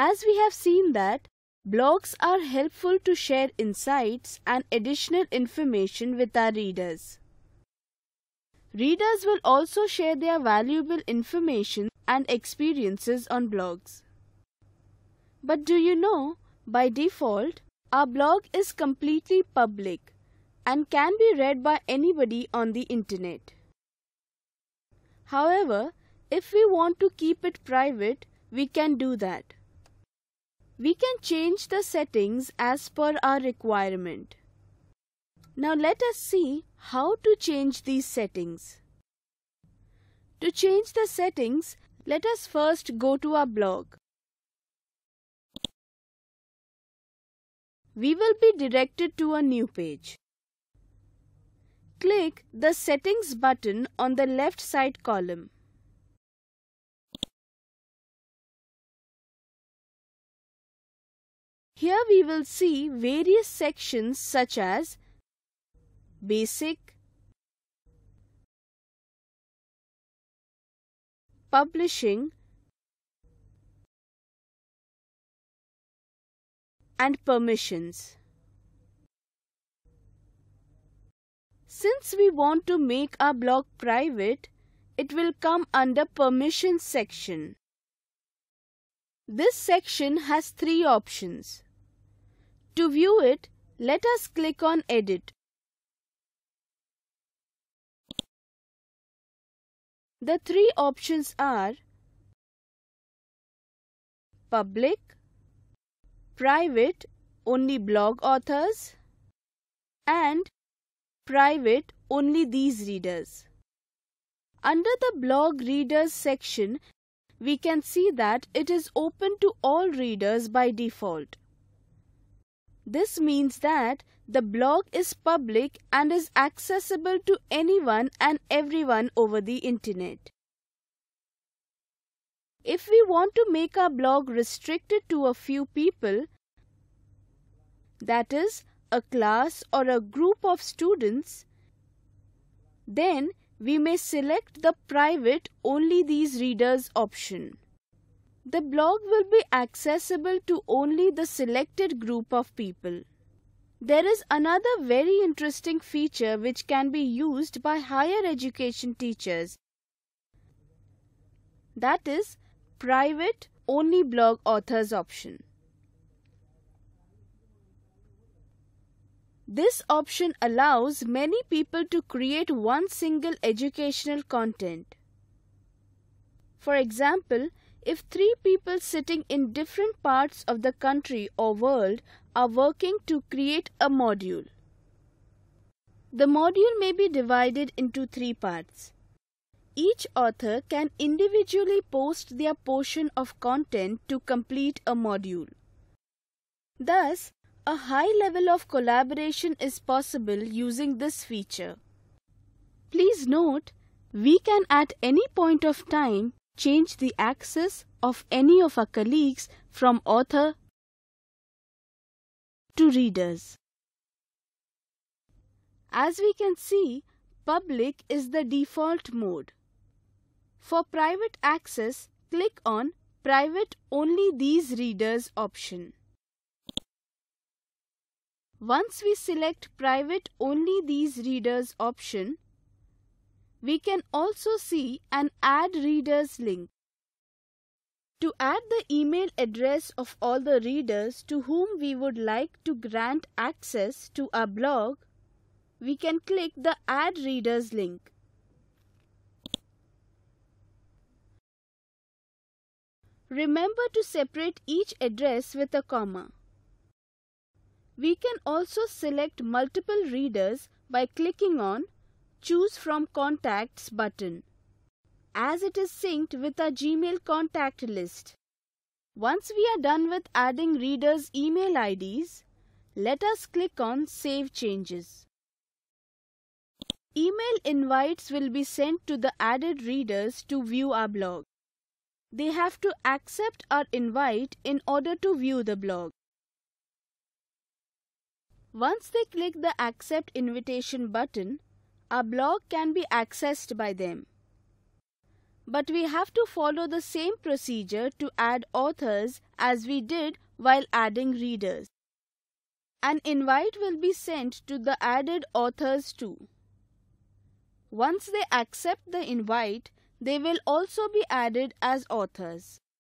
As we have seen that, blogs are helpful to share insights and additional information with our readers. Readers will also share their valuable information and experiences on blogs. But do you know, by default, our blog is completely public and can be read by anybody on the internet. However, if we want to keep it private, we can do that. We can change the settings as per our requirement. Now let us see how to change these settings. To change the settings, let us first go to our blog. We will be directed to a new page. Click the Settings button on the left side column. Here we will see various sections such as Basic, Publishing and Permissions. Since we want to make our blog private, it will come under Permissions section. This section has three options. To view it, let us click on Edit. The three options are Public, Private, only blog authors and Private, only these readers. Under the blog readers section, we can see that it is open to all readers by default. This means that the blog is public and is accessible to anyone and everyone over the internet. If we want to make our blog restricted to a few people, that is, a class or a group of students, then we may select the private only these readers option. The blog will be accessible to only the selected group of people. There is another very interesting feature which can be used by higher education teachers. That is private only blog authors option. This option allows many people to create one single educational content. For example, if three people sitting in different parts of the country or world are working to create a module. The module may be divided into three parts. Each author can individually post their portion of content to complete a module. Thus, a high level of collaboration is possible using this feature. Please note, we can at any point of time change the axis of any of our colleagues from author to readers. As we can see, public is the default mode. For private access, click on Private Only These Readers option. Once we select Private Only These Readers option, we can also see an Add Readers link. To add the email address of all the readers to whom we would like to grant access to our blog, we can click the Add Readers link. Remember to separate each address with a comma. We can also select multiple readers by clicking on Choose from Contacts button. As it is synced with our Gmail contact list. Once we are done with adding readers' email IDs, let us click on Save Changes. Email invites will be sent to the added readers to view our blog. They have to accept our invite in order to view the blog. Once they click the Accept Invitation button, our blog can be accessed by them. But we have to follow the same procedure to add authors as we did while adding readers. An invite will be sent to the added authors too. Once they accept the invite, they will also be added as authors.